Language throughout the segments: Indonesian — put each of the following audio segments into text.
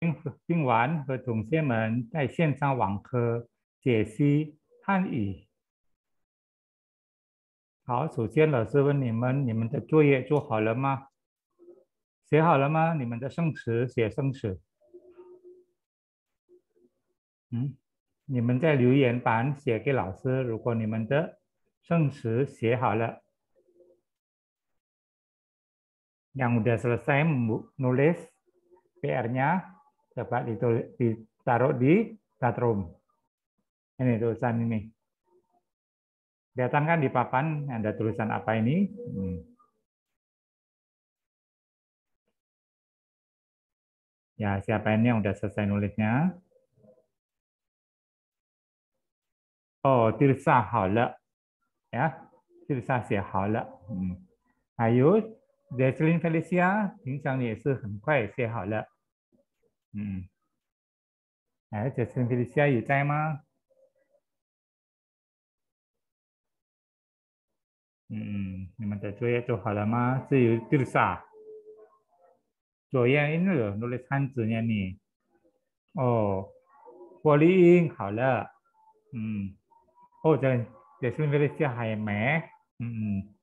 听听完和同学们在线上网课解析汉语。好，首先老师问你们：你们的作业做好了吗？写好了吗？你们的生词写生词。嗯，你们在留言板写给老师。如果你们的生词写好了，yang u d a h selesai n u l i s PR nya。coba ditulis, ditaruh di chatroom. Ini tulisan ini. Kelihatan kan di papan ada tulisan apa ini? Hmm. Ya, siapa ini yang udah selesai nulisnya? Oh, Tirsa Hala. Ya, Tirsa Sia Hala. Hmm. Ayo, Zeslin Felicia, Hala. 嗯，哎，这身体的血液在吗？嗯，你们的作业做好了吗？这有丢啥？左眼音了，努力看字眼你。哦，玻璃音好了。嗯，哦，这这身体的血还没。嗯嗯。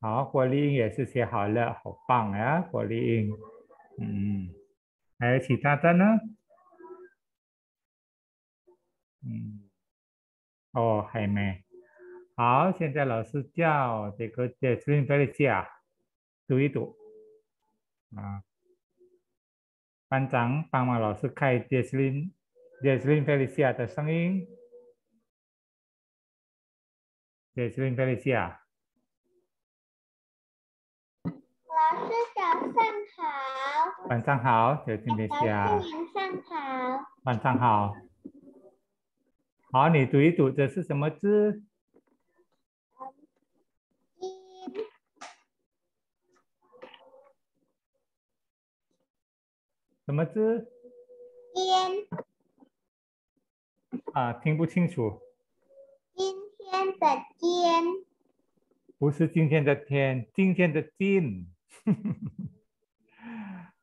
好，玻璃音也是写好了，好棒呀、啊，玻璃音。嗯。还有其他的呢？嗯，哦，还没。好，现在老师叫这个这最近在家读一读啊。班长帮忙老师开 Jasmine j a s m 的声音。Jasmine 老师早上好。晚上好，小天边霞。晚上好。晚上好。好，你读一读，这是什么字？什么字？天。啊，听不清楚。今天的天。不是今天的天，今天的今。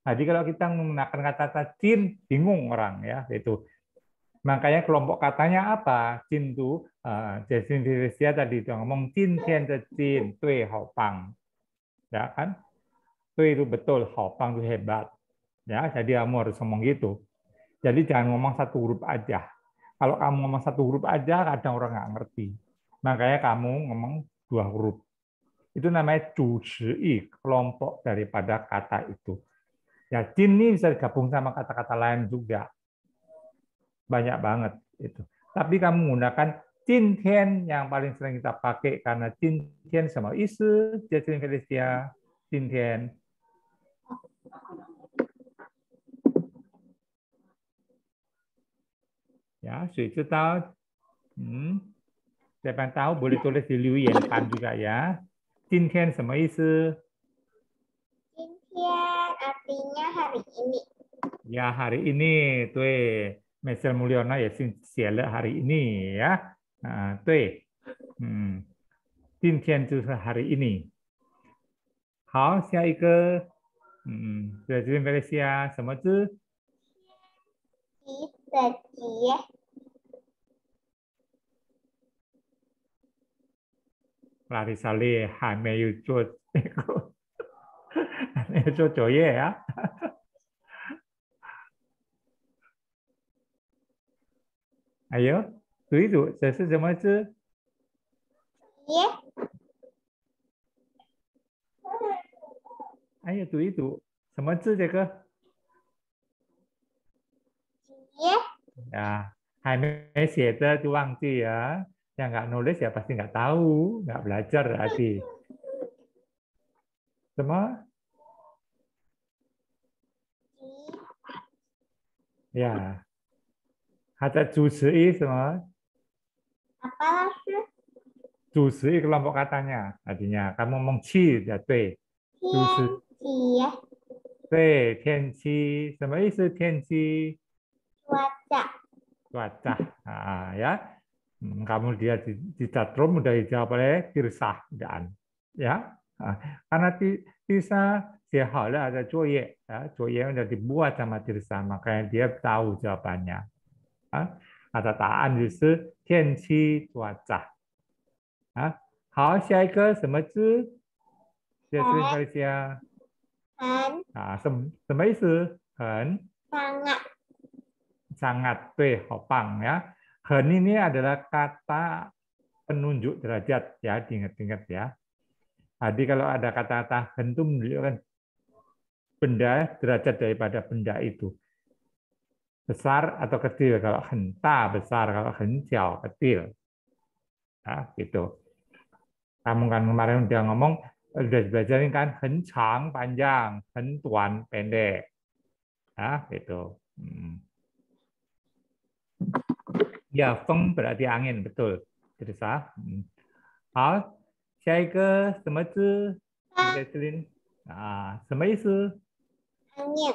Nah, jadi kalau kita menggunakan kata-kata jin, bingung orang ya itu. Makanya kelompok katanya apa? Jin itu, uh, Jason tadi itu ngomong jin, jin, jin, tui, hopang. Ya kan? Tui itu betul, hopang itu hebat. Ya, jadi kamu harus ngomong gitu. Jadi jangan ngomong satu huruf aja. Kalau kamu ngomong satu huruf aja, kadang orang nggak ngerti. Makanya kamu ngomong dua huruf. Itu namanya cuci, kelompok daripada kata itu. Ya, jin ini bisa digabung sama kata-kata lain juga. Banyak banget itu. Tapi kamu menggunakan cintian yang paling sering kita pakai karena cintian sama isu, jin Felicia, cintian. Ya, sudah itu tahu. Hmm. Siapa yang tahu boleh tulis di Liu Yan juga ya. Cintian. sama isu, hari ini. Ya, hari ini tuh Mesel Mulyono ya siale hari ini ya. Nah, tuh. Hmm. tian Tintian hari ini. Mei hmm. ya. Ayo, tu itu saya sudah iya. macam. Ye. Ayo tu itu, sama tu je ke? Iya. Ya, hai mesi ya, itu tu wang ya. Yang nggak nulis ya pasti nggak tahu, nggak belajar tadi. Sama? Iya. Ya. Yeah. 他在主持一什么？Apa sih? Justru kelompok katanya artinya kamu ngomong ya tuh. Justru. Iya. Dui, tianqi. Sama isi tianqi? Cuaca. Cuaca. Ah ya. Hmm, kamu dia di, di chatrum udah dijawab oleh Tirsa dan ya. Ah, karena Tirsa dia hal ada cuye, ya, cuye udah dibuat sama Tirsa, makanya dia tahu jawabannya. 啊，它的答案就是天气多杂啊。好，下一个什么字？解释一下。很啊，什么什么意思？很 sangat sangat tuh, hopang ya. Hen ini adalah kata penunjuk derajat ya, diingat-ingat ya. Jadi kalau ada kata-kata hen itu menunjukkan benda derajat daripada benda itu besar atau kecil. Kalau henta besar, kalau hencau kecil. Nah, gitu. Kamu kan kemarin udah ngomong, udah belajarin kan hencang panjang, hentuan pendek. Nah, gitu. Hmm. Ya, feng berarti angin, betul. Jadi sah. Hmm. Hal, saya ke semacam, Nah, 什么意思？angin.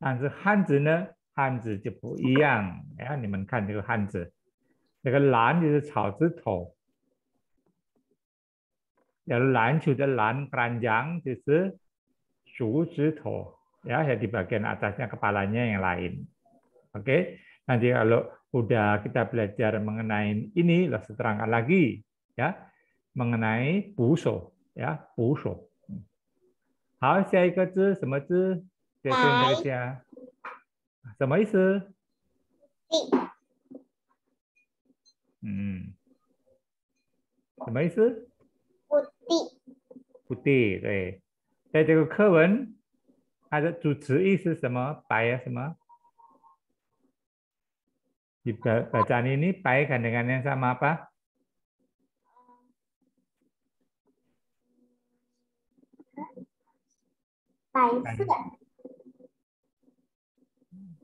但是汉字呢，汉字就不一样。哎，你们看这个汉字，这个“篮”就是草字头，要篮球的“篮 ”，panjang ya di bagian atasnya kepalanya yang lain. Oke, okay? nanti kalau udah kita belajar mengenai ini, lah seterangkan lagi ya mengenai puso, ya buso. 好，下一个字什么字？再见，大家。什么意思？嗯。什么意思？不地。不地对，在这个课文，它的主词意思什么？白呀什么？你把把这安妮白看那个么样？什么？什白色。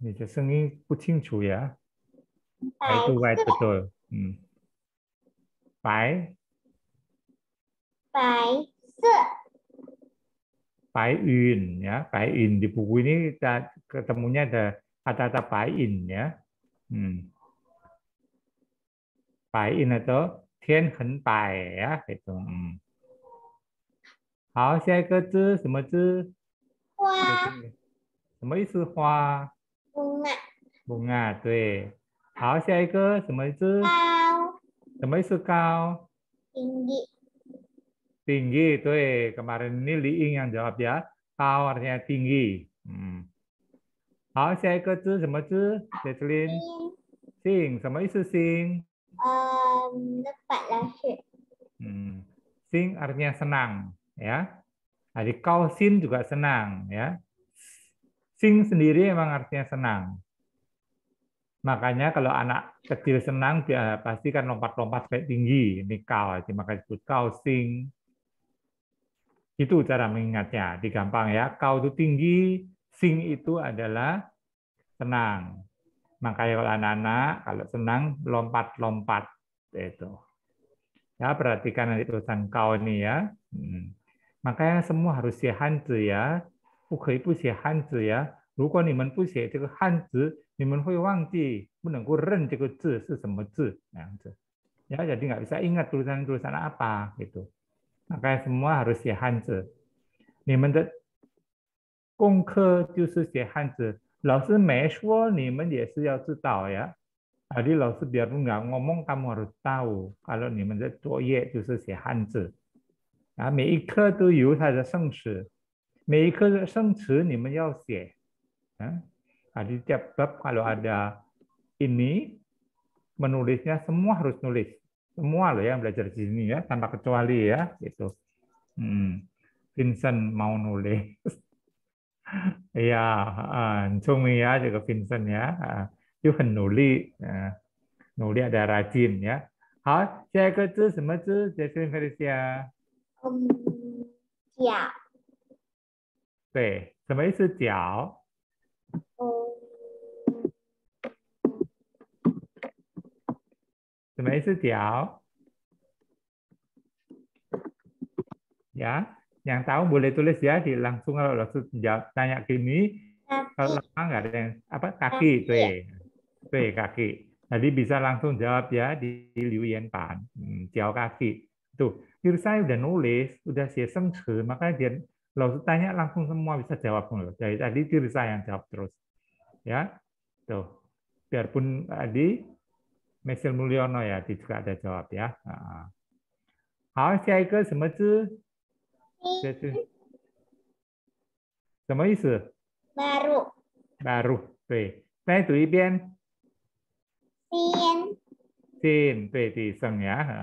你的声音不清楚呀，还是白，白的？嗯，白，白色，白云，呀，白云，。在书里，面我们遇到的有白云，呀，嗯，白云，就是天很白，呀，好，下一个字，什么字？花，什么意思？花？bunga. Bunga, kau? Tinggi, tuh. Kemarin ini Ying yang jawab ya. Kau artinya tinggi. Hmm. 好，下一个字什么字？Jaslyn。Sing，什么意思？Sing。Um, dapat lah sih. Hmm. Sing artinya senang, ya. Jadi kau sin juga senang, ya. Sing sendiri emang artinya senang. Makanya kalau anak kecil senang, dia pasti kan lompat-lompat kayak tinggi. Ini kau, maka disebut kau sing. Itu cara mengingatnya. Digampang ya. Kau itu tinggi, sing itu adalah senang. Makanya kalau anak-anak kalau senang lompat-lompat itu. Ya perhatikan nanti tulisan kau nih ya. Hmm. Makanya semua harus sihan tuh ya. 不可以不写汉字呀！如果你们不写这个汉字，你们会忘记，不能够认这个字是什么字那样子，呀，就是讲不记得文章、文章什么，对不对？所以，所有都写汉字。你们的功课就是写汉字。老师没说，你们也是要知道呀。所以，老师比较都讲，我们讲，我们是知道。如果你们的作业就是写汉字，啊，每一科都有它的生词。每一个生词你们要写. Ya. Nah, di tiap bab kalau ada ini menulisnya semua harus nulis. Semua loh yang belajar di sini ya, tanpa kecuali ya, itu. Hmm. Vincent mau nulis. Iya, Cumi ya juga Vincent ya. Yuhan nuli. Nuli ada rajin ya. Um, 好，下一个字什么字？解释一下。嗯，甲。Ya. 对，什么意思？脚？什么意思？脚？Ya, yang tahu boleh tulis ya. Di langsung kalau langsung jawab, tanya gini. Kalau lama nggak ada yang apa kaki, tue, ya. tue kaki. Jadi bisa langsung jawab ya di, Liu Yan Pan, hmm, jauh kaki. Tuh, Yur saya udah nulis, udah siasem ke, makanya dia Loh, tanya langsung semua bisa jawab. Loh. Jadi tadi diri saya yang jawab terus. Ya, tuh. Biarpun tadi Mesil Mulyono ya, dia juga ada jawab ya. Hao, saya ke semacam. 什么意思？baru。baru，对。再读一遍。新。新，对，第三呀啊。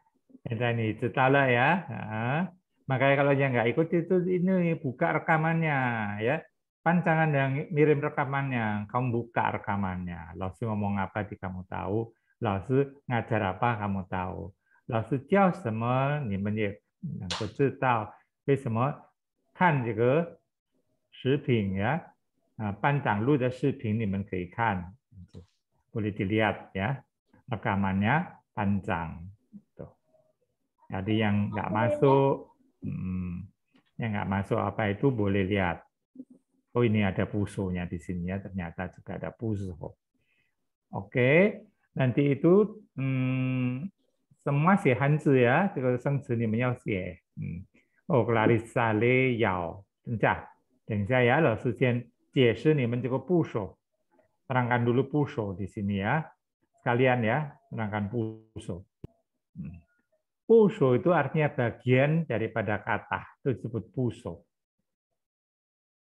Ini itu ya. makanya kalau yang nggak ikut itu ini buka rekamannya ya. Pancangan yang mirim rekamannya, kamu buka rekamannya. Lalu ngomong apa di kamu tahu, lalu ngajar apa kamu tahu. Lalu jauh semua, juga tahu, ni men ye kan ya. ah, boleh dilihat ya rekamannya panjang. Jadi yang oh, nggak masuk, hmm, yang nggak masuk apa itu boleh lihat. Oh ini ada pusonya di sini ya, ternyata juga ada puso. Oke, nanti itu hmm, semua si hanzi ya, kalau sengsi ni men hmm. Oh, Clarissa le yao. tengah. ya Terangkan dulu puso di sini ya. Sekalian ya, terangkan puso. Hmm. Puso itu artinya bagian daripada kata, itu disebut puso.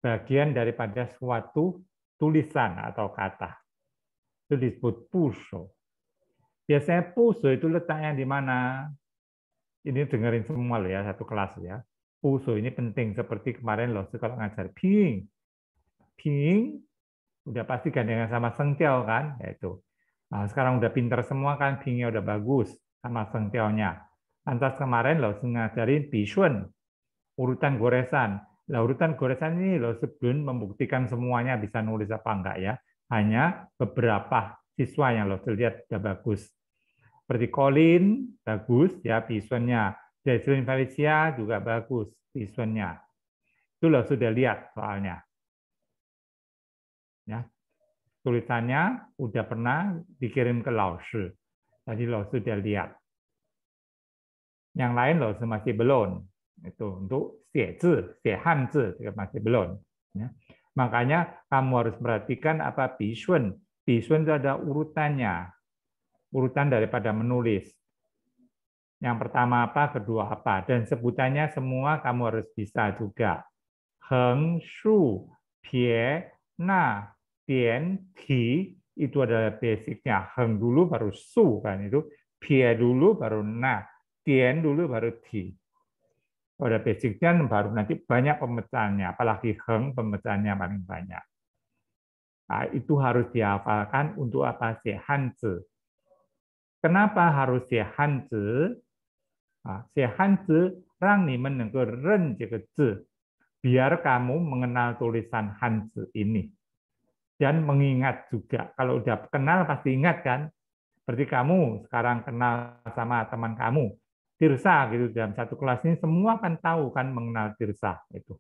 Bagian daripada suatu tulisan atau kata. Itu disebut puso. Biasanya puso itu letaknya di mana? Ini dengerin semua loh ya, satu kelas ya. Puso ini penting, seperti kemarin loh, kalau ngajar ping. Ping, udah pasti gandengan sama sengtiao kan, yaitu. Nah, sekarang udah pinter semua kan, pingnya udah bagus sama sengtiaonya Antas kemarin loh ngajarin bishun, urutan goresan. Nah, urutan goresan ini loh sebelum membuktikan semuanya bisa nulis apa enggak ya. Hanya beberapa siswa yang loh terlihat sudah bagus. Seperti Colin, bagus ya bishunnya. Jaslyn Felicia juga bagus bishunnya. Itu loh sudah lihat soalnya. Ya, tulisannya udah pernah dikirim ke Laoshi. Tadi lo sudah lihat. Yang lain loh masih belum. Itu untuk sietzi, siet hanzi masih belum. Ya. Makanya kamu harus perhatikan apa bishun. Bishun itu ada urutannya. Urutan daripada menulis. Yang pertama apa, kedua apa. Dan sebutannya semua kamu harus bisa juga. Heng, shu, pie, na, tien, ti. Itu adalah basicnya. Heng dulu baru su kan itu. Pie dulu baru na tien dulu baru ti. Pada basicnya baru nanti banyak pemecahannya, apalagi heng pemecahannya paling banyak. Nah, itu harus dihafalkan untuk apa sih? Hanzi. Kenapa harus sih Hanzi? Nah, si Hanzi rang ni men ren biar kamu mengenal tulisan Hanzi ini dan mengingat juga. Kalau udah kenal pasti ingat kan? Seperti kamu sekarang kenal sama teman kamu, Tirsa gitu dalam satu kelas ini semua akan tahu kan mengenal tirsa itu.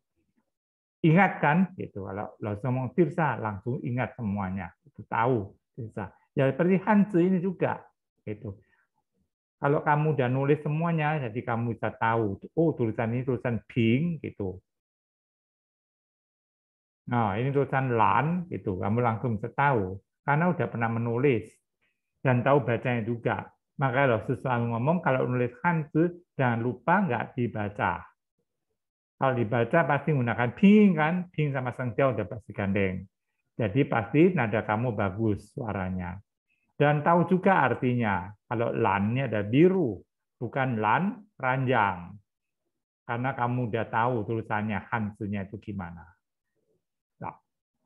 Ingat kan gitu kalau langsung ngomong Tirsa langsung ingat semuanya itu tahu tirsa Ya seperti Hanzi ini juga gitu. Kalau kamu udah nulis semuanya, jadi kamu bisa tahu, oh tulisan ini tulisan Bing gitu, Nah, ini tulisan lan gitu, kamu langsung bisa tahu karena udah pernah menulis dan tahu bacanya juga. Maka loh, selalu ngomong kalau nulis Hanzi jangan lupa nggak dibaca. Kalau dibaca pasti menggunakan ping kan, ping sama sengjau udah pasti gandeng. Jadi pasti nada kamu bagus suaranya. Dan tahu juga artinya. Kalau lannya ada biru, bukan lan ranjang. Karena kamu udah tahu tulisannya hansunya itu gimana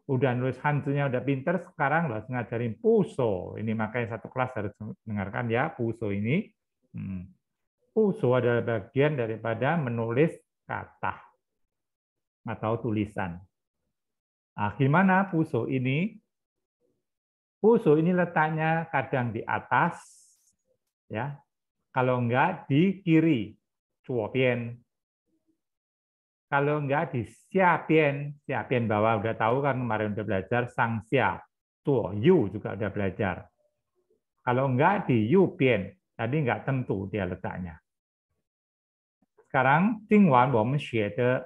udah nulis hantunya udah pinter, sekarang loh ngajarin puso. Ini makanya satu kelas harus dengarkan ya, puso ini. Hmm. Puso adalah bagian daripada menulis kata atau tulisan. Ah gimana puso ini? Puso ini letaknya kadang di atas, ya. Kalau enggak di kiri, cuopien. Kalau enggak di siapien, siapien bawah udah tahu kan kemarin udah belajar sang sia, tuo yu juga udah belajar. Kalau enggak di yupien, tadi enggak tentu dia letaknya. Sekarang Jingwan Women Shue eh,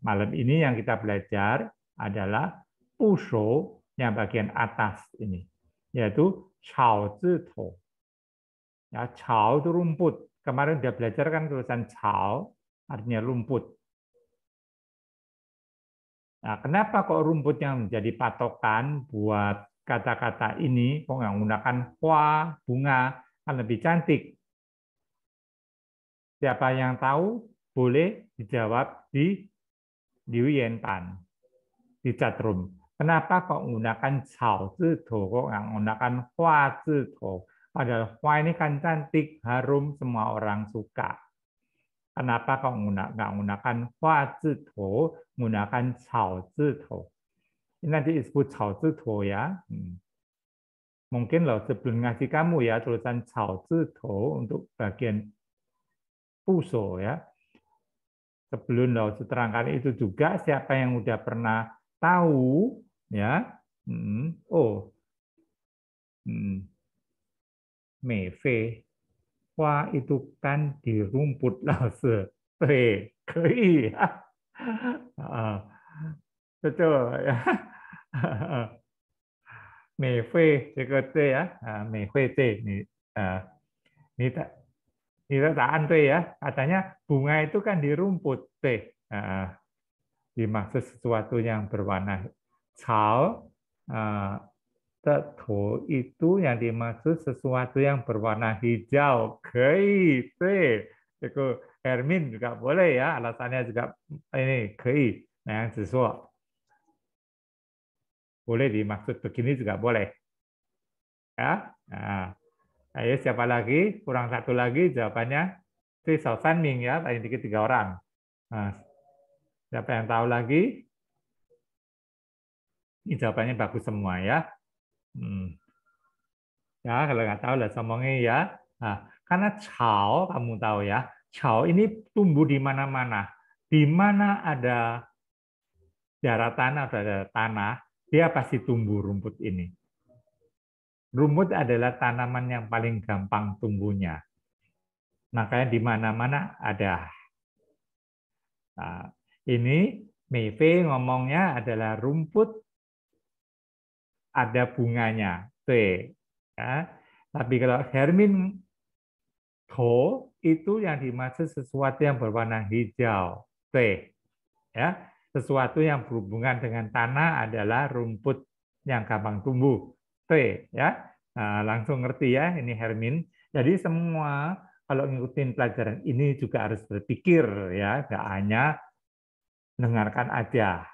malam ini yang kita belajar adalah Pusho yang bagian atas ini, yaitu Chao to. Ya, Chao itu rumput. Kemarin udah belajar kan tulisan Chao, artinya rumput. Nah, kenapa kok rumput yang menjadi patokan buat kata-kata ini? Kok nggak menggunakan hua, bunga, kan lebih cantik. Siapa yang tahu boleh dijawab di diwientan di chat room. Kenapa kok menggunakan cao to, kok nggak menggunakan hua to? Padahal hua ini kan cantik, harum, semua orang suka. Kenapa kau menggunakan, menggunakan hua zito, menggunakan cao zito? Ini nanti disebut cao zito ya. Hmm. Mungkin loh sebelum ngasih kamu ya tulisan cao zito untuk bagian puso ya. Sebelum loh seterangkan itu juga siapa yang udah pernah tahu ya. Hmm. Oh. Hmm. Fei itu kan di rumput lah se, tui, kui, ah, betul ya. Mei Fei, ini ya, ah, Mei Fei T, ini, ini ah, tak, ini tak tahan tui ya, katanya bunga itu kan di rumput T, ah, dimaksud sesuatu yang berwarna cao, ah, Tetu itu yang dimaksud sesuatu yang berwarna hijau. Kei, te. Itu Hermin juga boleh ya, alasannya juga ini kei, yang sesuatu. Boleh dimaksud begini juga boleh. Ya. Nah. Ayo siapa lagi? Kurang satu lagi jawabannya. si Sosan Ming ya, paling dikit tiga orang. Nah. Siapa yang tahu lagi? Ini jawabannya bagus semua ya. Hmm. Ya, kalau nggak tahu lah somongnya ya. Nah, karena chao kamu tahu ya, chao ini tumbuh di mana-mana. Di mana ada daratan atau ada tanah, dia pasti tumbuh rumput ini. Rumput adalah tanaman yang paling gampang tumbuhnya. Makanya di mana-mana ada. Nah, ini Meve ngomongnya adalah rumput ada bunganya, T. Ya. Tapi kalau Hermin Ho itu yang dimaksud sesuatu yang berwarna hijau, T. Ya. Sesuatu yang berhubungan dengan tanah adalah rumput yang gampang tumbuh, T. Ya. Nah, langsung ngerti ya, ini Hermin. Jadi semua kalau ngikutin pelajaran ini juga harus berpikir ya, nggak hanya dengarkan aja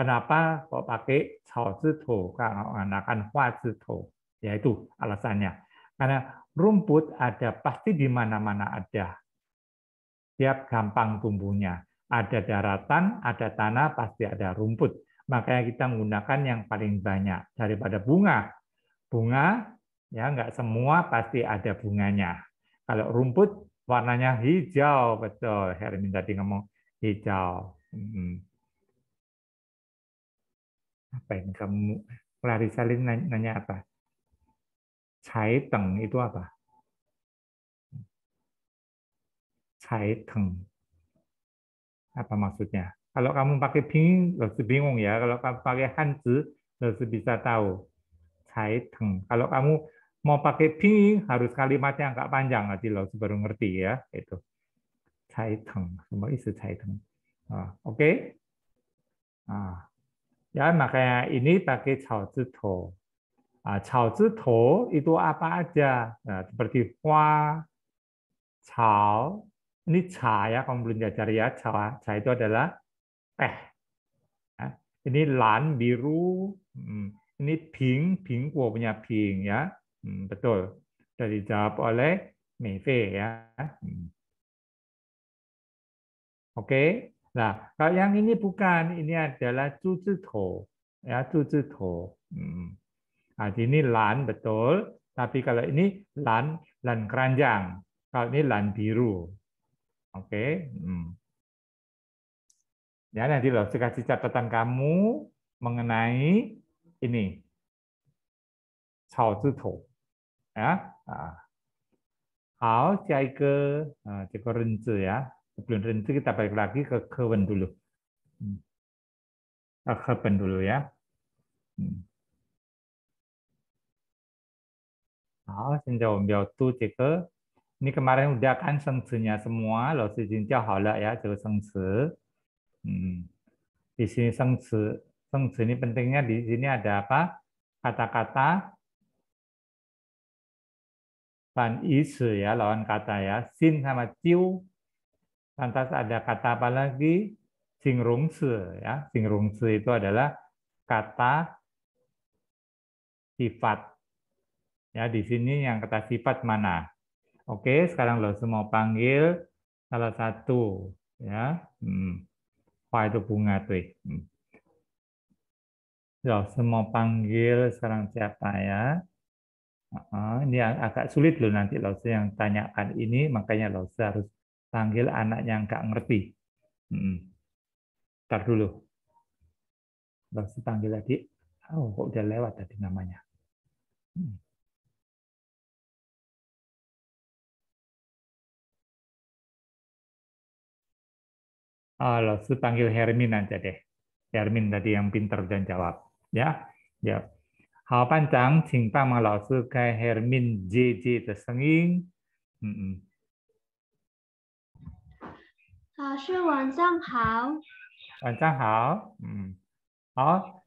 Kenapa kok pakai cao zito kalau menggunakan hua zito? Yaitu alasannya. Karena rumput ada pasti di mana-mana ada. Tiap gampang tumbuhnya. Ada daratan, ada tanah, pasti ada rumput. Makanya kita menggunakan yang paling banyak daripada bunga. Bunga, ya nggak semua pasti ada bunganya. Kalau rumput warnanya hijau, betul. Hermin tadi ngomong hijau. Hmm apa ini kamu lari salin nanya apa? Cai teng itu apa? Cai teng. Apa maksudnya? Kalau kamu pakai ping, lebih bingung ya. Kalau kamu pakai hanzi, lebih bisa tahu. Cai teng. Kalau kamu mau pakai ping, harus kalimatnya agak panjang nanti lo baru ngerti ya. Itu. Cai teng. Semua isi cai teng. Ah, Oke? Ah. Ya, makanya ini pakai cao zito. Nah, cao zito itu apa aja? Nah, seperti hua, cao, ini ca ya, kamu belum diajari ya, ca, ca itu adalah teh. Nah, ini lan, biru, ini ping, ping, gua punya ping ya. betul. Dari dijawab oleh Meve ya. Oke. Okay. Nah, kalau yang ini bukan, ini adalah to, ya cucito. Hmm. Nah, ini lan betul, tapi kalau ini lan lan keranjang, kalau ini lan biru. Oke. Okay. Hmm. Ya nanti loh, saya kasih catatan kamu mengenai ini. Cao to, Ya. Ah, Nah. ya belum tentu kita balik lagi ke kewen dulu. Hmm. ke Kewen dulu ya. Hmm. Nah, Sinjau Biao ya, Tu Jika. Ini kemarin udah kan sengsinya semua, loh, si Jinjia ya, Jika sengsi. Hmm. Di sini sengsi. Sengsi ini pentingnya di sini ada apa? Kata-kata ban isu ya, lawan kata ya. Sin sama ciu Lantas ada kata apa lagi? Singrungse ya. Singrungse itu adalah kata sifat. Ya, di sini yang kata sifat mana? Oke, sekarang lo semua panggil salah satu ya. Hmm. Wah, itu bunga tuh. Hmm. semua panggil sekarang siapa ya? Uh, ini agak sulit loh nanti lo yang tanyakan ini, makanya lo harus panggil anak yang nggak ngerti. Hmm. Ntar dulu. Terus panggil tadi, oh kok udah lewat tadi namanya. Hmm. Oh, ah, Lotsu panggil Hermin aja deh. Hermin tadi yang pinter dan jawab. Ya, ya. Hal panjang, cinta malah suka Hermin JJ tersenging. -mm. 老师晚上好。晚上好，嗯，好。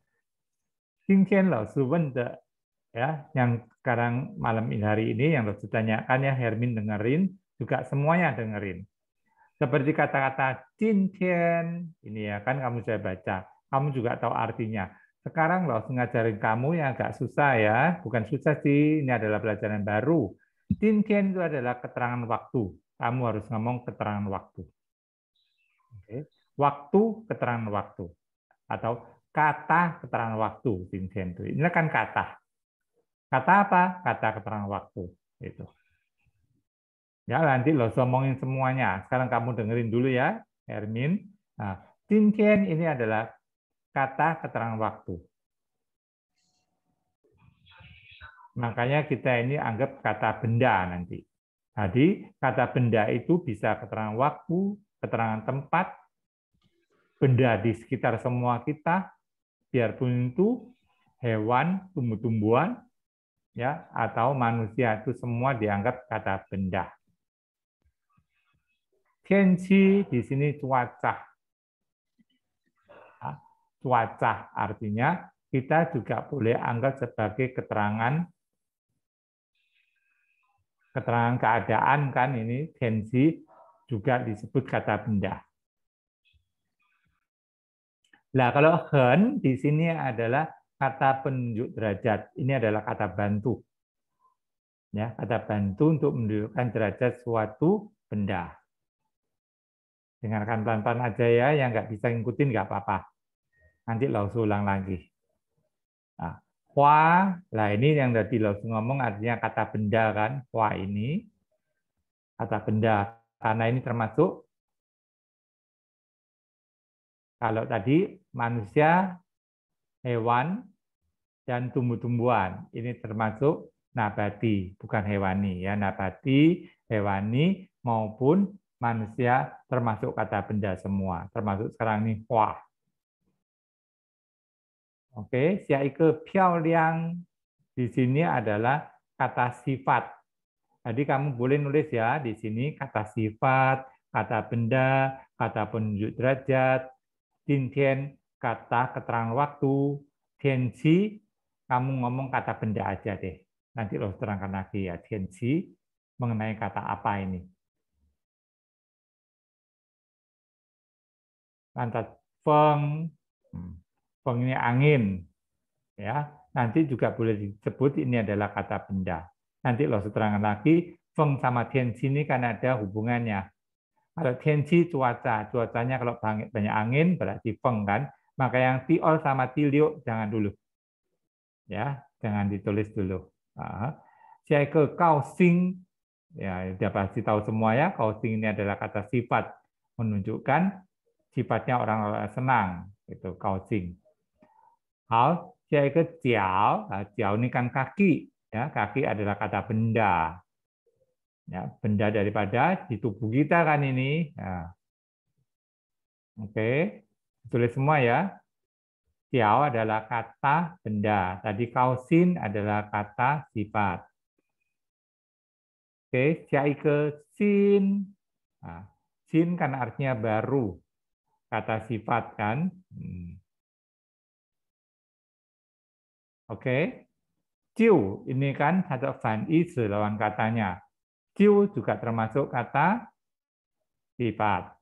今天老师问的 ya yang sekarang malam ini hari ini yang harus tanyakan ya Hermin dengerin juga semuanya dengerin. Seperti kata-kata cincin ini ya kan kamu sudah baca, kamu juga tahu artinya. Sekarang loh ngajarin kamu yang agak susah ya, bukan susah sih, ini adalah pelajaran baru. Cincin itu adalah keterangan waktu. Kamu harus ngomong keterangan waktu. Waktu, keterangan waktu. Atau kata keterangan waktu, itu Ini kan kata. Kata apa? Kata keterangan waktu. Itu. Ya, nanti lo somongin semuanya. Sekarang kamu dengerin dulu ya, Hermin. Nah, Cincin ini adalah kata keterangan waktu. Makanya kita ini anggap kata benda nanti. tadi kata benda itu bisa keterangan waktu, keterangan tempat, benda di sekitar semua kita, biarpun itu hewan, tumbuh-tumbuhan, ya atau manusia itu semua dianggap kata benda. Tianqi di sini cuaca. Ya, cuaca artinya kita juga boleh anggap sebagai keterangan keterangan keadaan kan ini tensi juga disebut kata benda. Nah, kalau hen di sini adalah kata penunjuk derajat. Ini adalah kata bantu. Ya, kata bantu untuk menunjukkan derajat suatu benda. Dengarkan pelan-pelan aja ya, yang nggak bisa ngikutin nggak apa-apa. Nanti langsung ulang lagi. Nah, hua, lah ini yang tadi langsung ngomong artinya kata benda kan, hua ini. Kata benda. Karena ini termasuk kalau tadi manusia, hewan, dan tumbuh-tumbuhan. Ini termasuk nabati, bukan hewani. ya Nabati, hewani, maupun manusia termasuk kata benda semua. Termasuk sekarang ini wah, Oke, siaike piao liang di sini adalah kata sifat jadi kamu boleh nulis ya di sini kata sifat, kata benda, kata penunjuk derajat, tintian, kata keterangan waktu, tianji, kamu ngomong kata benda aja deh. Nanti lo terangkan lagi ya, tianji mengenai kata apa ini. Lantas Feng, Feng ini angin. ya Nanti juga boleh disebut ini adalah kata benda. Nanti lo seterangan lagi, Feng sama Tianji ini kan ada hubungannya. Kalau Tianji cuaca, cuacanya kalau banyak angin berarti Feng kan. Maka yang Tiol sama Tiliu jangan dulu. Ya, jangan ditulis dulu. Ah. Saya ke sing ya sudah pasti tahu semua ya. sing ini adalah kata sifat menunjukkan sifatnya orang senang itu sing Hal saya ke Jiao, ah, Jiao ini kan kaki, Ya, kaki adalah kata benda. Ya, benda daripada di tubuh kita kan ini. Ya. Oke, tulis semua ya. Tiao adalah kata benda. Tadi kausin adalah kata sifat. Oke, siai ke sin. Nah, sin kan artinya baru. Kata sifat kan. Hmm. Oke. Jiu ini kan satu fan isi lawan katanya. Jiu juga termasuk kata sifat.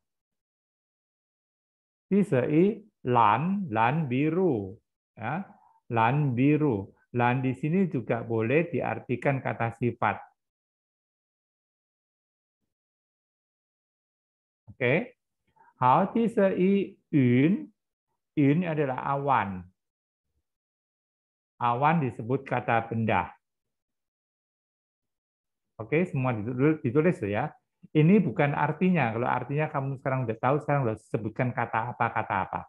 Disei lan, lan biru. Ya, lan biru. Lan di sini juga boleh diartikan kata sifat. Oke. Hao disei yun. Yun adalah awan awan disebut kata benda. Oke, semua ditulis, ya. Ini bukan artinya. Kalau artinya kamu sekarang udah tahu, sekarang udah sebutkan kata apa, kata apa.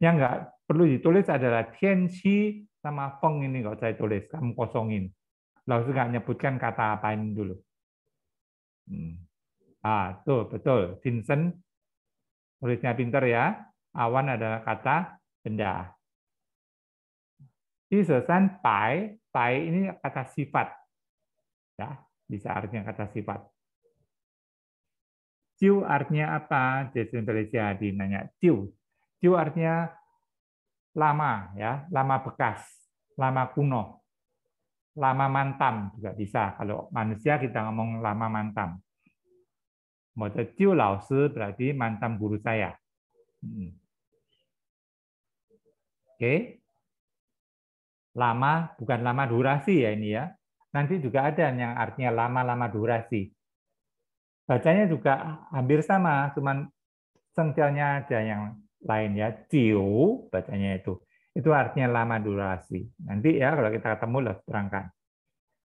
Yang nggak perlu ditulis adalah tianxi sama feng ini nggak usah tulis, kamu kosongin. Langsung nggak nyebutkan kata apa ini dulu. Hmm. Ah, tuh betul. Vincent tulisnya pinter ya. Awan adalah kata benda. Jadi selesai pai, pai ini kata sifat. Ya, bisa artinya kata sifat. Ciu artinya apa? Jadi Indonesia nanya, ciu. Ciu artinya lama, ya, lama bekas, lama kuno, lama mantam juga bisa. Kalau manusia kita ngomong lama mantam. Mode ciu lausi berarti mantam guru saya. Hmm. Oke, okay lama, bukan lama durasi ya ini ya. Nanti juga ada yang artinya lama-lama durasi. Bacanya juga hampir sama, cuman sentilnya ada yang lain ya. Cio bacanya itu. Itu artinya lama durasi. Nanti ya kalau kita ketemu lah terangkan.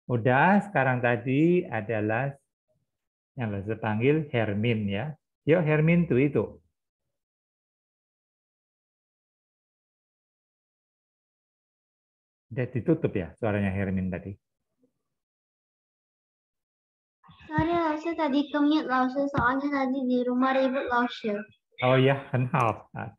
Udah, sekarang tadi adalah yang Lazar panggil Hermin ya. Yuk Hermin tuh itu. Udah ditutup ya suaranya Hermin tadi? Sorry, Lausu tadi kemit mute soalnya tadi di rumah ribut Lausu. Oh iya, 很好. Nah,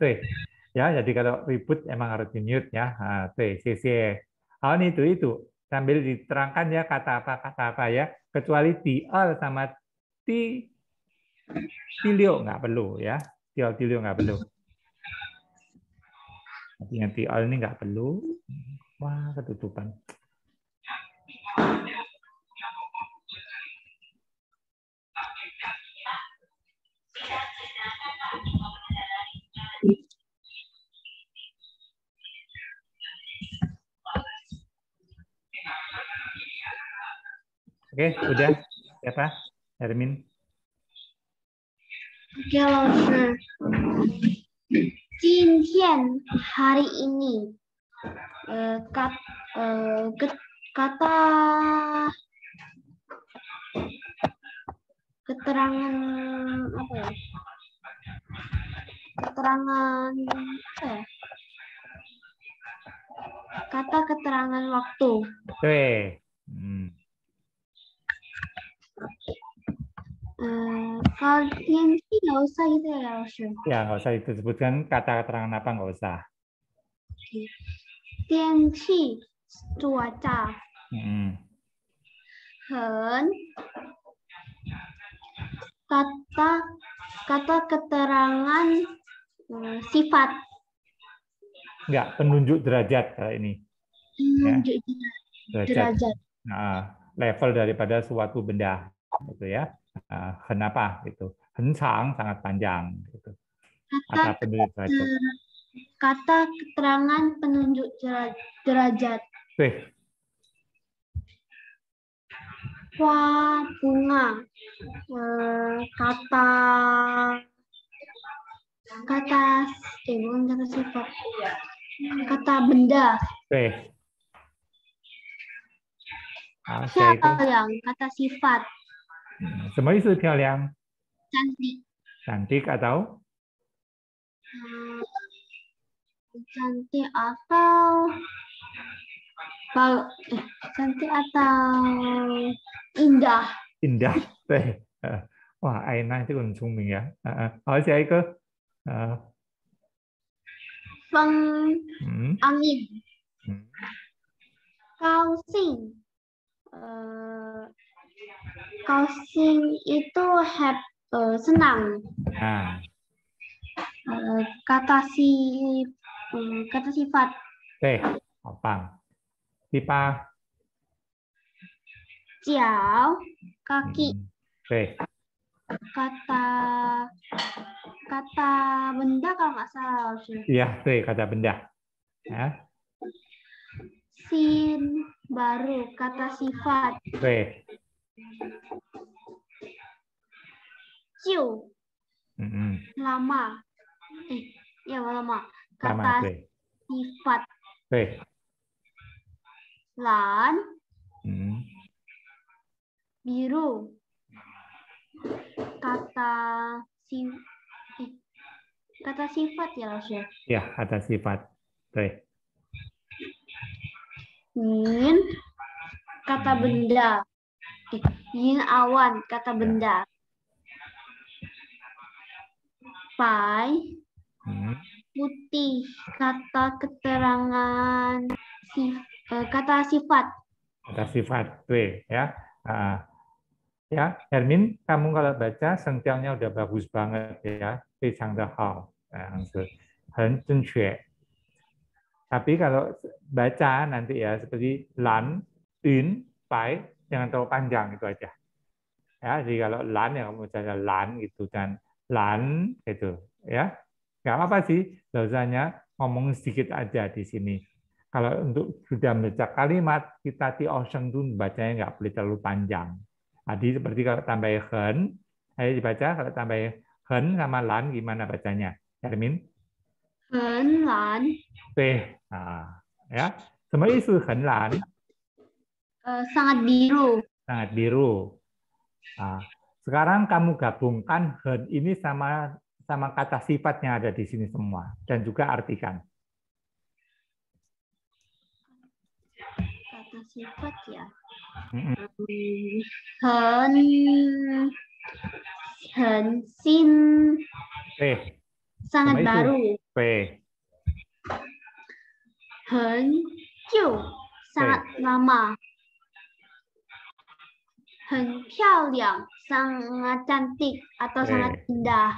Ya, jadi kalau ribut emang harus di mute ya. Nah, tuh, Oh Ah, itu itu. Sambil diterangkan ya kata apa kata apa ya. Kecuali al sama di tilio nggak perlu ya. al tilio nggak perlu. Artinya al ini nggak perlu. Wah, ketutupan. Oke, okay, udah. Siapa? Hermin. Kalau Jinjian hari ini Eh, kat, uh, get, kata keterangan apa ya? Keterangan apa ya? Kata keterangan waktu. Oke. Hmm. Uh, kalau yang sih nggak usah gitu ya, Roshan? Ya, nggak usah disebutkan kata keterangan apa nggak usah. Okay. Iya. Tensi cuaca. Hmm. kata kata keterangan eh, sifat. Enggak, penunjuk derajat kalau ini. Penunjuk ya. derajat. derajat. Nah, level daripada suatu benda gitu ya. Nah, kenapa itu? Hensang sangat panjang gitu. Kata, kata penunjuk derajat kata keterangan penunjuk derajat. Eh. Wa bunga eh, kata kata eh bukan kata sifat kata benda. Eh. yang kata sifat. Hmm, semua itu cantik. Cantik atau? Hmm cantik atau kalau eh, cantik atau indah indah teh wah Aina itu kan còn ya oh à hỏi chị angin cao hmm. sing eh, kau sing itu happy eh, senang nah. eh, kata si kata sifat. Oke, apa? Pipa. Ciao, kaki. Oke. Hmm. Kata kata benda kalau nggak salah harusnya. Iya, oke, kata benda. Ya. Sin baru kata sifat. Oke. Ciu. Mm -hmm. Lama. Eh, ya lama kata sifat lan hmm. biru kata si kata sifat ya Lasya? ya ya kata sifat Oke. Yin kata hmm. benda Yin awan kata ya. benda ya. pai hmm putih kata keterangan si, eh, kata sifat kata sifat B ya uh, ya Hermin kamu kalau baca sentilnya udah bagus banget ya pisang dahau hen tapi kalau baca nanti ya seperti lan in pai jangan terlalu panjang itu aja ya jadi kalau lan ya kamu baca lan gitu dan lan gitu ya gak apa-apa sih dosanya ngomong sedikit aja di sini. Kalau untuk sudah membaca kalimat, kita di oseng tuh bacanya nggak boleh terlalu panjang. Tadi seperti kalau tambah hen, ayo dibaca kalau tambah hen sama lan gimana bacanya? Termin? Hen lan. Teh. Nah, ya. Semua isu hen lan. Eh, sangat biru. Sangat biru. Nah, sekarang kamu gabungkan hen ini sama sama kata sifatnya ada di sini semua dan juga artikan. Kata sifat ya. Mm Han, Sin. Sangat baru. P. Han, Sangat lama. Han, Sangat cantik atau sangat indah.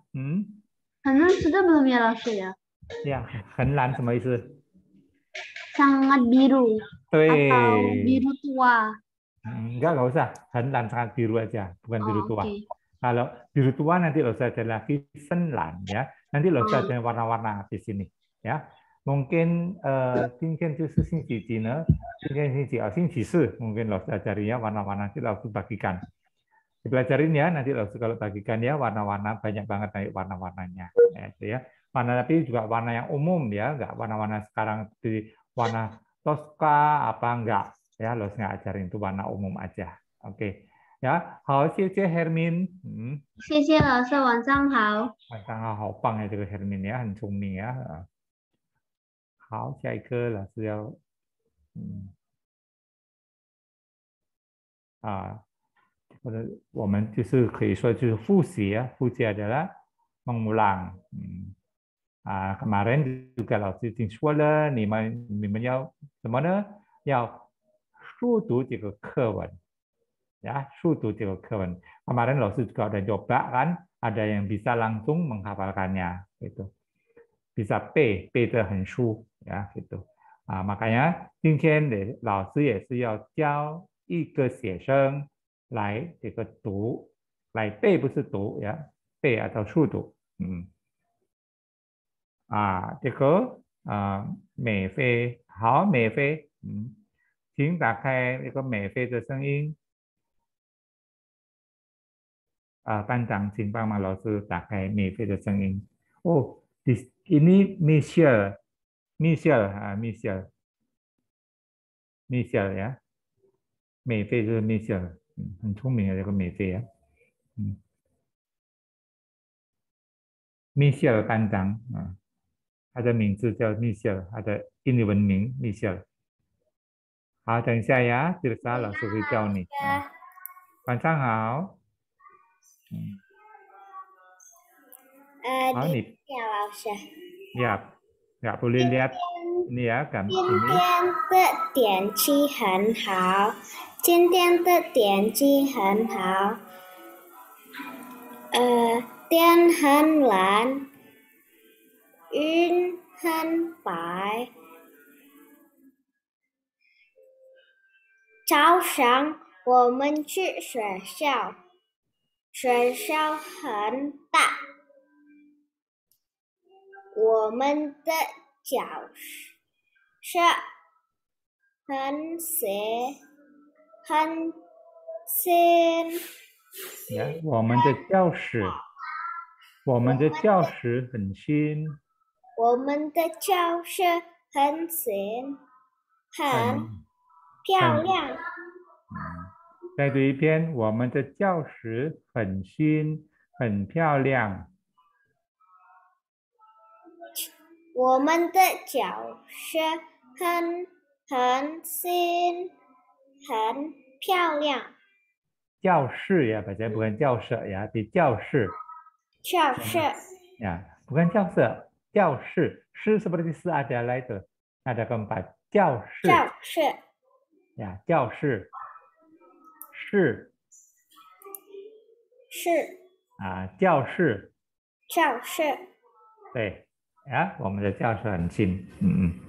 Hmm? sudah belum ya ya. Ya, 老师呀。Ya, Sangat biru. Atau biru tua. Enggak, enggak usah. Henlan sangat biru aja, bukan oh, biru tua. Okay. Kalau biru tua nanti lo ada lagi senlan ya. Nanti lo oh. ada warna-warna di sini ya. Mungkin eh tingkat susu sing cici ne, tingkat sing cici, sing oh, mungkin lo ajarinya warna-warna kita bagikan dipelajarin ya nanti kalau bagikan ya warna-warna banyak banget naik warna-warnanya ya, itu ya warna tapi juga warna yang umum ya nggak warna-warna sekarang di warna toska apa enggak ya loh nggak ajarin itu warna umum aja oke ya halo xie xie Hermin hmm. xie xie lao shi wan hao wan hao hao bang ya itu Hermin ya han chung ming ya hao xia ke lao shi yao 或者我们就是可以说就是复习啊，复习 adalah mengulang. Hmm. Ah, kemarin juga lalu di sekolah, ni men ni men yao semuanya yao 速读这个课文，ya, 速读这个课文。Kemarin lalu juga ada coba kan, ada yang bisa langsung menghafalkannya, itu Bisa P, P itu 的横书，ya, gitu. 啊，makanya 今天的老师也是要教一个学生来这个读，来背不是读呀，背啊，叫速度。嗯，啊这个啊美飞，好美飞，嗯，请打开那个美飞的声音。啊班长，请帮忙老师打开美飞的声音。哦，t h i i 这是 Michelle，Michelle 啊，Michelle，Michelle 呀，美飞是 Michelle。很聪明，这个美啊，嗯，米歇尔班长啊，他的名字叫米歇尔，他的英文名米歇尔。好，等一下呀，就是老师会叫你。晚上好。好，你。呀，呀，不累呀？你也感冒今天的天气很好。今天的天气很好，呃，天很蓝，云很白。早上我们去学校，学校很大，我们的教室很斜。很新。我们的教室，我们的教室很新。我们的教室很新，很漂亮。再读一遍：我们的教室很新，很漂亮。我们的教室很很新，很。漂亮。教室呀，大家不看教室呀？对，教室。教室呀，不看教室，教室是是不是第四阿？大家来读，大家跟我们把教室。教室。呀，教室。室。室。啊，教室。教室。对，啊，我们的教室很新。嗯嗯，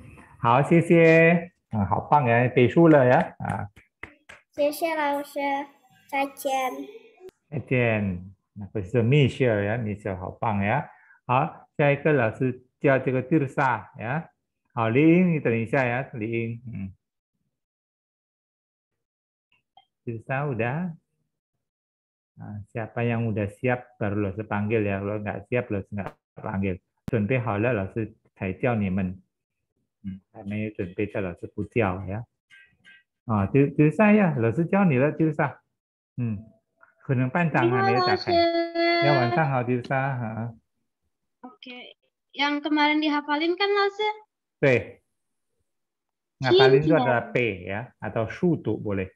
好，谢谢。啊，好棒呀，背书了呀，啊。Michel Lausche，再见。再见，那不是 Michel 呀，Michel 好棒呀。好，下一个老师叫这个 Dilsa 呀。好，李英，你等一下呀，李英，嗯。Dilsa udah. Nah, siapa yang udah siap baru lo sepanggil ya. Kalau nggak siap lo nggak panggil. lo hmm, 准备好了，老师才叫你们。嗯，还没有准备，叫老师不叫呀。啊，迪迪沙呀，老师叫你了，迪沙。嗯，可能半张还没有打开。要晚上好，迪沙哈。OK，yang kemarin dihafalin kan, Lase? P. Hafalin itu adalah P ya, atau Shu tu boleh.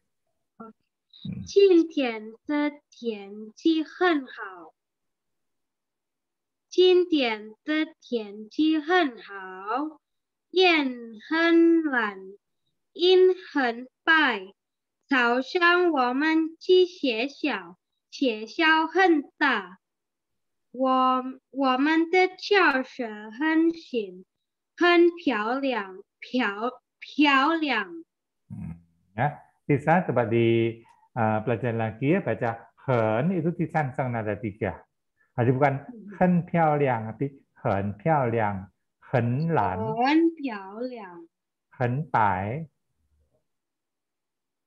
今天的天气很好。今天的天气很好，天很蓝。很白。早上我们去学校，学校很大。我我们的教室很新，很漂亮，漂漂亮。啊，第三，特把的，呃，比在难记，比较很，就是第三层那个字。啊，不管很漂亮比很漂亮，很蓝，很漂亮，很白。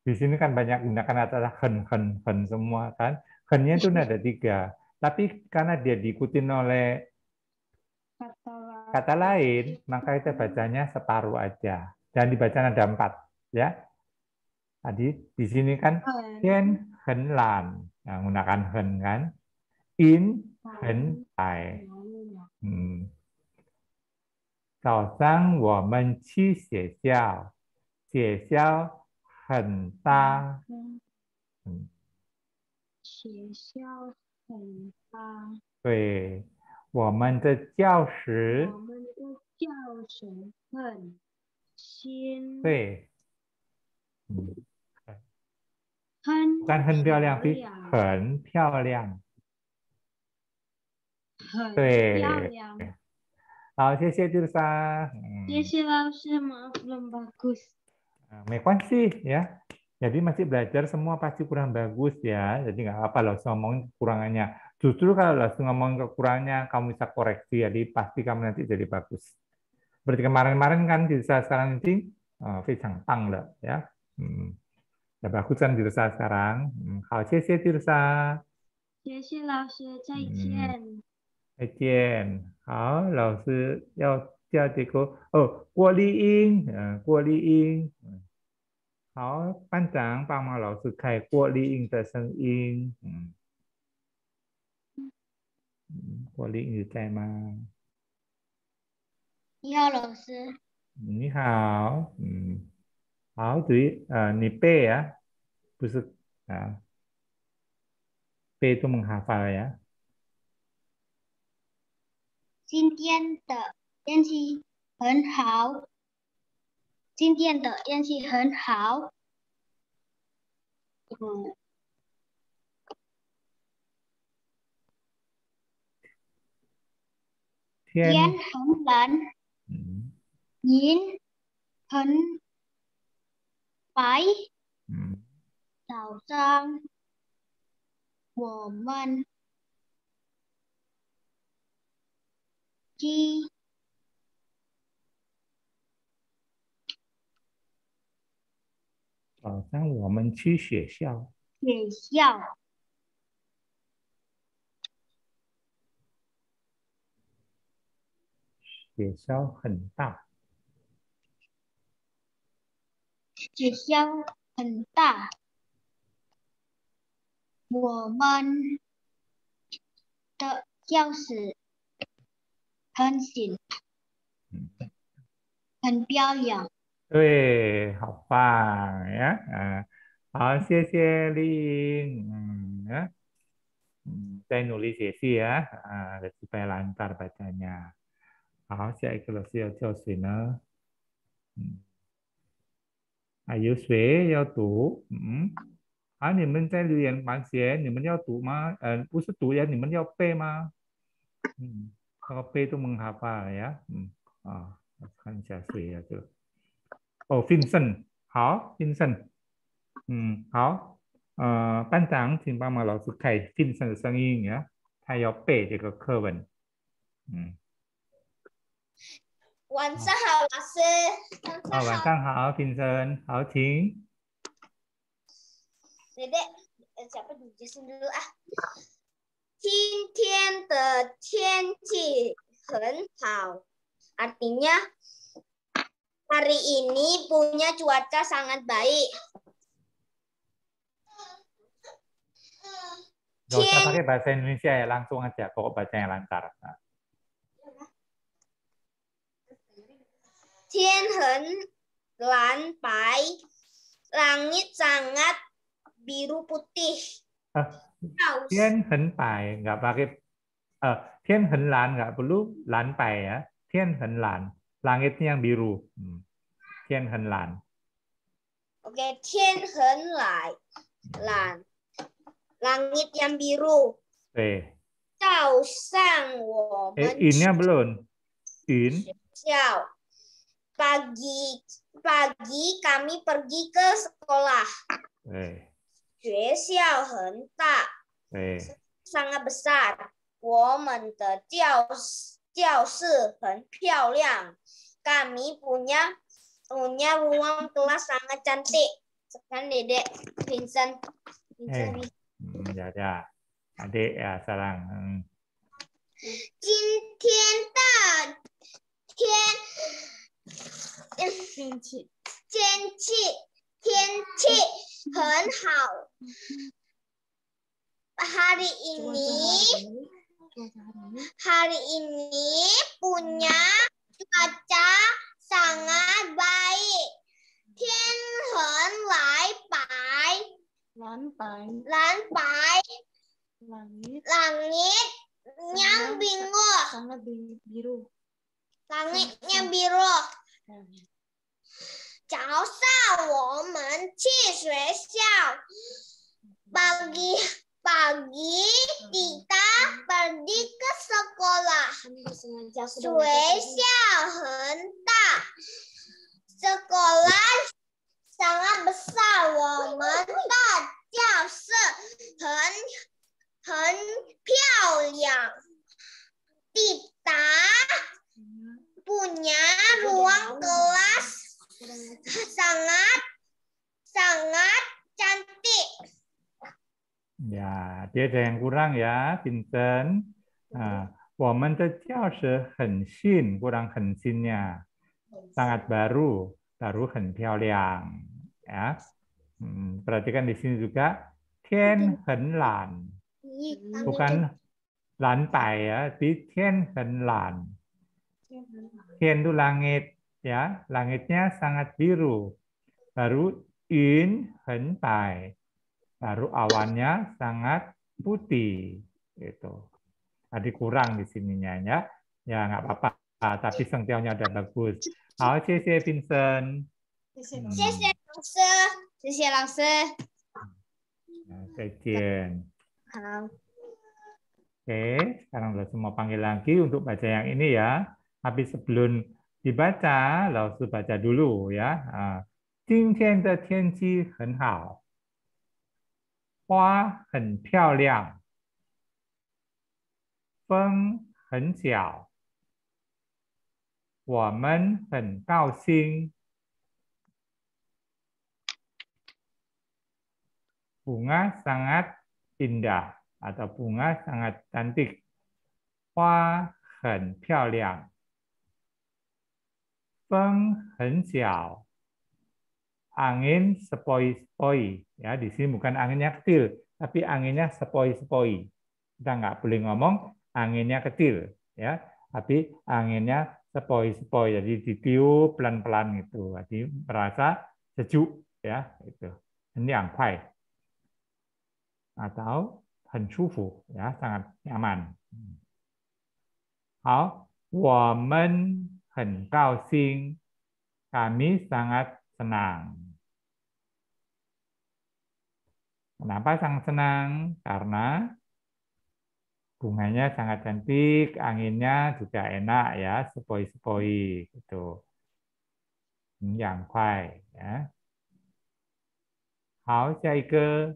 di sini kan banyak gunakan kata hen hen hen semua kan hennya itu ada tiga tapi karena dia diikuti oleh kata lain maka kita bacanya separuh aja dan dibaca ada empat ya tadi di sini kan hen hen lan nah, gunakan hen kan in hen tai hmm. 早上我们去学校，学校很大，嗯，学校很大，对，我们的教室，我们的教室很新，对，嗯，很，但很漂亮，很很漂亮，很，对，好，谢谢朱三，谢谢老师 m Nah, sih ya. Jadi masih belajar semua pasti kurang bagus ya. Jadi nggak apa loh ngomongin kekurangannya. Justru kalau langsung ngomongin kekurangannya, kamu bisa koreksi. Jadi pasti kamu nanti jadi bagus. Seperti kemarin-kemarin kan di saya sekarang ini, uh, eh, tang lah ya. Hmm. Ya bagus kan di saya sekarang. Hmm. Hal sih sih Tirsa. 谢谢老师，再见。再见。好，老师要叫这个哦，郭丽英，嗯，郭丽英，好，班长帮忙老师开郭丽英的声音，嗯，嗯，郭丽英在吗？你好，老师。你好，嗯，好，对，呃，你背啊，不是啊，背中文哈法呀。今天的天气很好。今天的天气很好。嗯。天很冷。嗯。nhìn 很白。嗯。早上我们去。当我们去学校，学校，学校很大，学校很大，我们的教室很新，很漂亮。对，好棒呀！嗯，好，谢谢丽，嗯 ya. Nah, hmm, ya. hmm, saya nulis sesi ya, uh, ah, supaya lancar bacanya. How saya ikhlasi cho xin nữa. Hmm. Are you sure? Yao tu. Hmm. 啊，你们在留言板写你们要读吗？呃，不是读呀，你们要背吗？嗯，那个背都蒙哈巴了呀。嗯，啊，我看一下谁呀、啊、这个。Ah, ồ phiên sinh họ phiên sinh ừ, họ ờ, ban giảng xin ba mà lão sư thầy phiên sinh sang ý nghĩa thầy có bể cái cái cơ vần ừ. 晚上好，老师。啊，晚上好，平生，好，请。你的，小贝，你先读啊。今天的天气很好，阿迪呀。hari ini punya cuaca sangat baik. Gak usah pakai bahasa Indonesia ya, langsung aja pokok baca yang lancar. 天很蓝白, nah. langit sangat biru putih. Tian hen pai, nggak pakai. Uh, eh, tian hen lan nggak perlu lan pai ya. Tian hen lan langitnya yang biru. Tian hmm. Hen Lan. Oke, Tian Hen Lai. Hmm. Lan. Langit yang biru. Eh. Zao sang wo Eh, innya belum. In. Xiao. Pagi pagi kami pergi ke sekolah. Eh. Jue xiao hen da. Eh. Sangat besar. 我们的教室教室很漂亮，kami punya punya ruang kelas sangat cantik. Sekarang dia pinson. 哎，嗯，姐姐，adik ya sekarang。今天大天天气天气天气很好。hari ini。Hari ini punya cuaca sangat baik. Tian Hen Lai bài. Lan bài. Lan bài. Langit. Langit yang biru. Sangat biru. Langitnya biru. kita pergi sekolah, Pagi, pagi kita pergi ke sekolah. Suesia hentak. Sekolah sangat besar. Woman dot jiao se hen hen piao liang. Kita punya ruang kelas sangat sangat cantik. Ya, dia ada yang kurang ya, Vincent. Nah, woman Hen kurang hensinnya. Sangat baru, baru hen liang. Ya. Hmm, perhatikan di sini juga Tian hen lan. Bukan lan tai ya, di Tian hen lan. Tian itu langit ya, langitnya sangat biru. Baru in hen tai baru awannya sangat putih itu Tadi kurang di sininya ya. Ya nggak apa-apa, tapi sengtiaunya udah bagus. Halo, Cici Vincent. Cici hmm. langsung. Cici langsung. Sejen. Ya, Oke, sekarang udah semua panggil lagi untuk baca yang ini ya. Tapi sebelum dibaca, langsung baca dulu ya. 今天的天气很好。Ah, 花很漂亮，风很小，我们很高兴。Bunga sangat indah，atau bunga sangat cantik。花很漂亮，风很小。angin sepoi-sepoi. Ya, di sini bukan anginnya kecil, tapi anginnya sepoi-sepoi. Kita nggak boleh ngomong anginnya kecil, ya, tapi anginnya sepoi-sepoi. Jadi ditiup pelan-pelan gitu. Jadi merasa sejuk, ya, itu. Ini yang pai. Atau han ya, sangat nyaman. Hao, kami sangat senang. Kenapa sangat senang? Karena bunganya sangat cantik, anginnya juga enak ya, sepoi-sepoi gitu. Yang kuai ya. 好，下一个。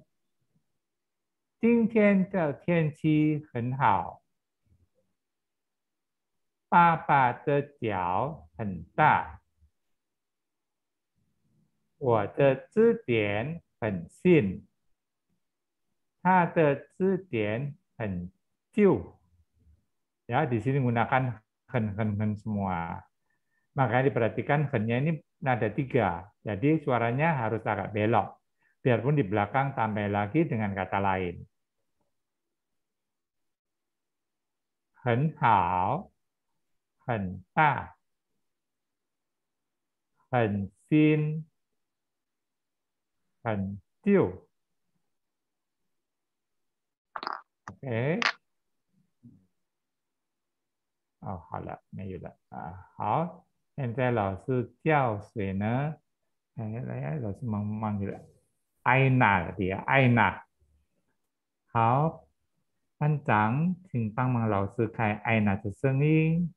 今天的天气很好。爸爸的脚很大。我的字典很信。Ya, di sini menggunakan hen hen hen semua. Makanya diperhatikan hennya ini nada tiga. Jadi suaranya harus agak belok. Biarpun di belakang tambah lagi dengan kata lain. Hen hao, hen ta, hen xin, hen OK，哦，好了，没有了啊。好，现在老师叫谁呢？哎，来老师忙忙去了。艾娜，对，艾娜。好，班长，请帮忙老师开艾娜的声音。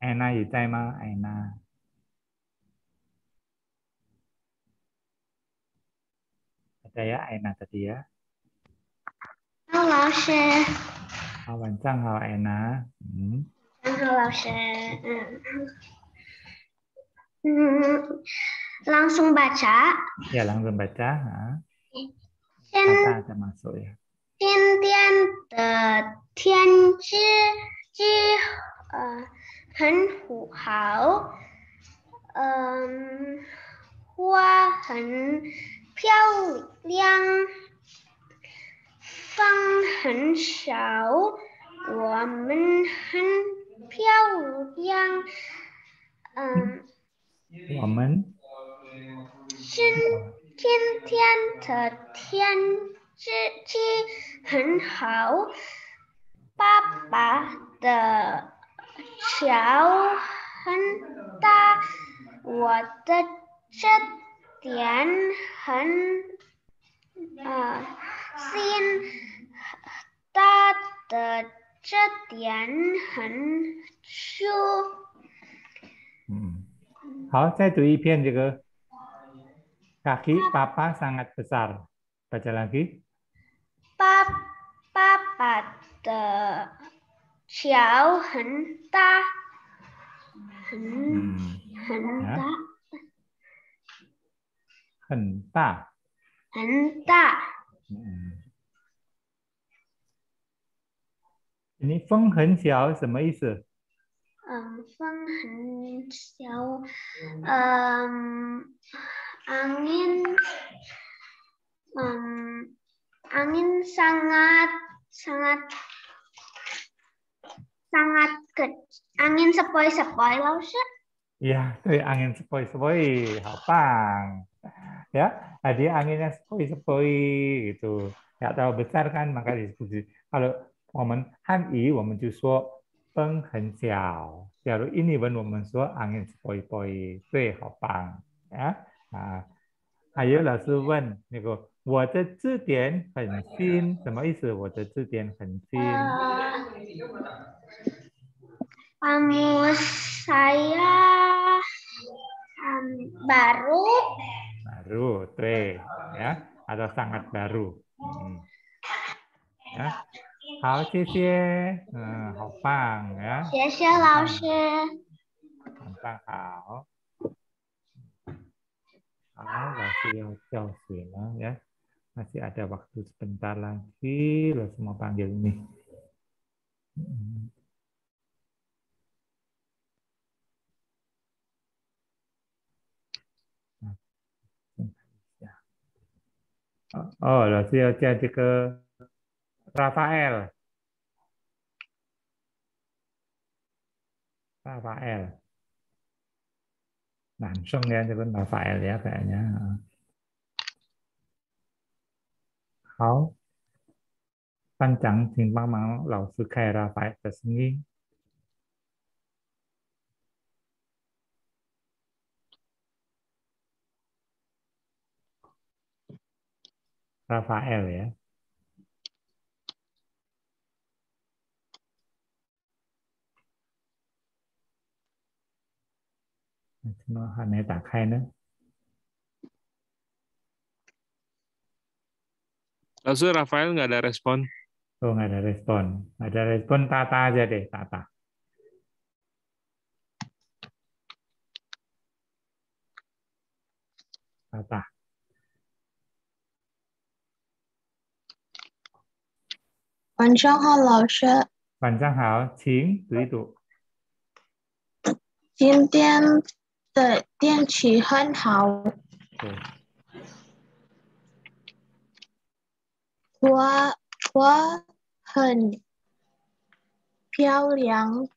艾娜也在吗？艾娜？đây á ai ừ. ừ. ừ. dạ, nà tờ tía Hello, lão sư. Chào bạn Trang Hào em á. Hello, lão sư. Langsung baca. Ya, langsung baca. Ha. Sen, Kata termasuk ya. Tian tian de tian zhi zhi uh, hen hu hao. Um, hua hen 漂亮，风很少，我们很漂亮。嗯，我们今今天的天气气很好，爸爸的桥很大，我的车。Tian, Han, sin, eh, Xin, Ta, Te, Zhe, Tian, Han, Shu。嗯，好，再读一遍这个。Kaki hmm. papa sangat besar. Baca lagi. Pa, papa de xiao hen da. Hen, hen hmm. da. Ya. 很大，很大。嗯，你风很小什么意思？嗯，风很小，嗯，angin, um, angin sangat sangat sangat kecil. Angin sepoi-sepoi, Lausa. angin sepoi-sepoi ya nah, dia anginnya sepoi-sepoi gitu Ya, tahu besar kan maka disebut kalau momen han i momen ju suo peng hen xiao xiao ini ben momen suo angin sepoi sepoi zui hao bang ya nah, ayo lalu wen 那个我的字典很新，什么意思？我的字典很新。Um, saya um, baru baru tre, ya atau sangat baru hmm. ya Hao xie hmm, hao ya. Xie xie lao hao. Hao masih ya. ya. Masih ada waktu sebentar lagi lo semua panggil nih Hmm. Ờ, ờ, là 哦，老师要叫这个 Raphael。Raphael làm xong nghe cho bên Raphael vẽ về nhé Hảo Ban chẳng thì mang mang lão sư khai Raphael là sinh nghiêng Rafael ya. Langsung nah, ya. oh, Rafael nggak ada respon. Oh nggak ada respon. Ada respon Tata aja deh Tata. Tata. 晚上好，老师。晚上好，请读一读。今天的天气很好。对。我很漂亮。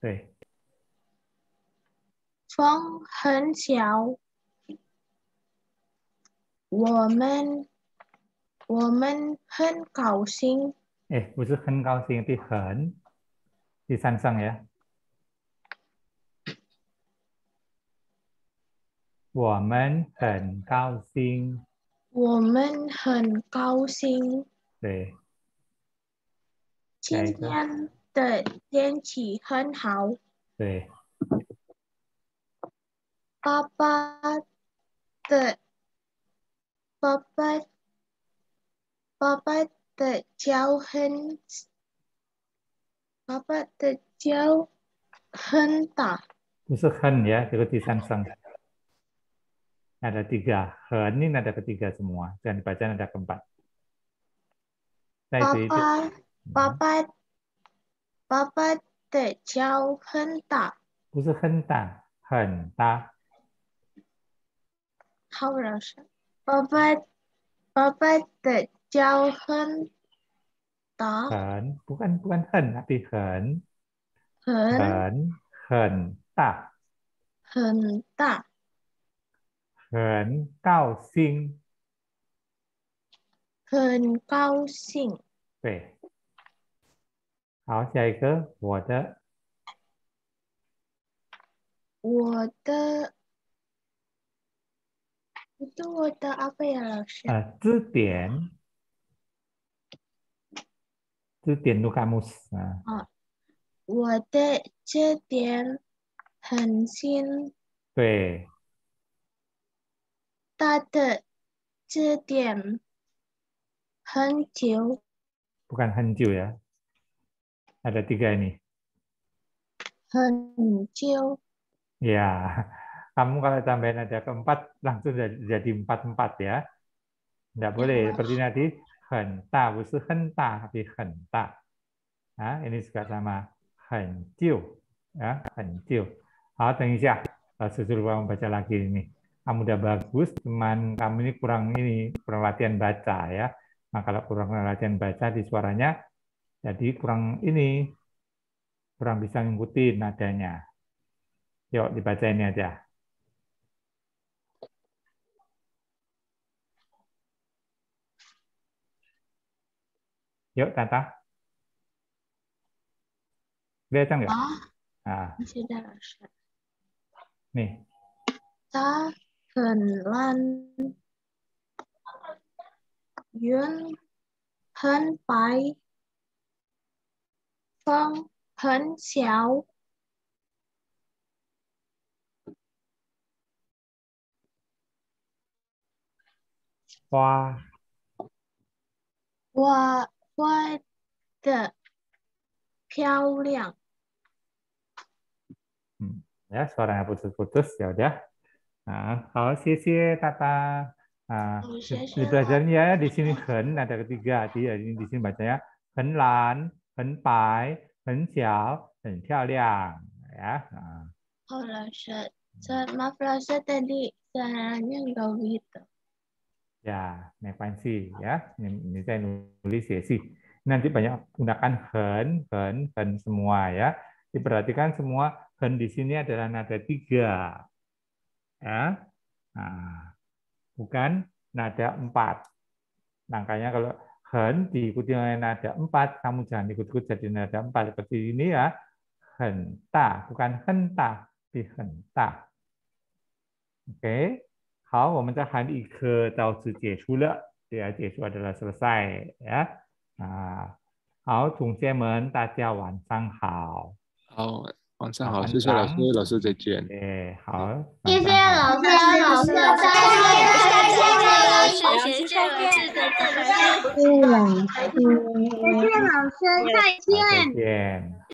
对。风很小。我们我们很高兴。哎，不是很高兴的很。第三声呀。我们很高兴。我们很高兴。对。今天的天气很好。对。爸爸的爸爸爸爸。的脚很，爸爸的脚很大。不是很呀，这个第三声，那有三个很，这有第三个，所有，再念一遍，有第四个。爸爸，爸爸，爸爸的脚很大。不是很大，很大。好，老师，爸爸，爸爸的。叫很大。很，不是不是很，阿很。很，很大。很大。很高兴。很高兴。对。好，下一个我的。我的。你读我的阿贝尔老师。啊，字典。itu 点读 kamus nah 啊，我对这点很新。对，他的这点很久。bukan hanju ya. Ada tiga ini. Hanju. Ya, kamu kalau tambahin ada keempat langsung jadi empat empat ya. Tidak boleh. Ya. Seperti nanti henta, bukan henta, tapi henta. Nah, ini juga sama hentiu, ya, hentiu. Halo, tunggu ya. Susul lupa membaca lagi ini. Kamu udah bagus, cuman kamu ini kurang ini kurang latihan baca ya. Nah, kalau kurang latihan baca di suaranya, jadi kurang ini kurang bisa ngikutin nadanya. Yuk dibaca ini aja. Yuk, Tata. Kelihatan nggak? Oh, ah. sudah, Ustaz. Nih. Ta lan yun hen pai phong hen xiao hoa hoa Hmm. ya suaranya putus-putus ya udah. Nah, kalau oh, sisi kata ah, oh, di dipelajarin ya di sini hen ada ketiga jadi eh, di sini bacanya hen lan, hen pai, hen xiao, hen piao liang ya. Nah. Oh, Ustaz. Maaf, Ustaz tadi suaranya nggak begitu. Ya, nepansi ya. Ini saya nulis ya si Nanti banyak gunakan hen, hen, hen semua ya. Diperhatikan semua hen di sini adalah nada tiga. Ya. Nah, bukan nada empat. Makanya kalau hen diikuti oleh nada empat, kamu jangan ikut-ikut jadi nada empat seperti ini ya. Henta, bukan henta, di henta. Oke. Okay. 好，我们的韩一科到此结束了，结束出了是不是？啊啊，好，同学们，大家晚上好。好，晚上好，谢谢老师，老师再见。诶，好。谢谢老师，老师再见。再见，老师，再见，老师再见，再见，老师再见。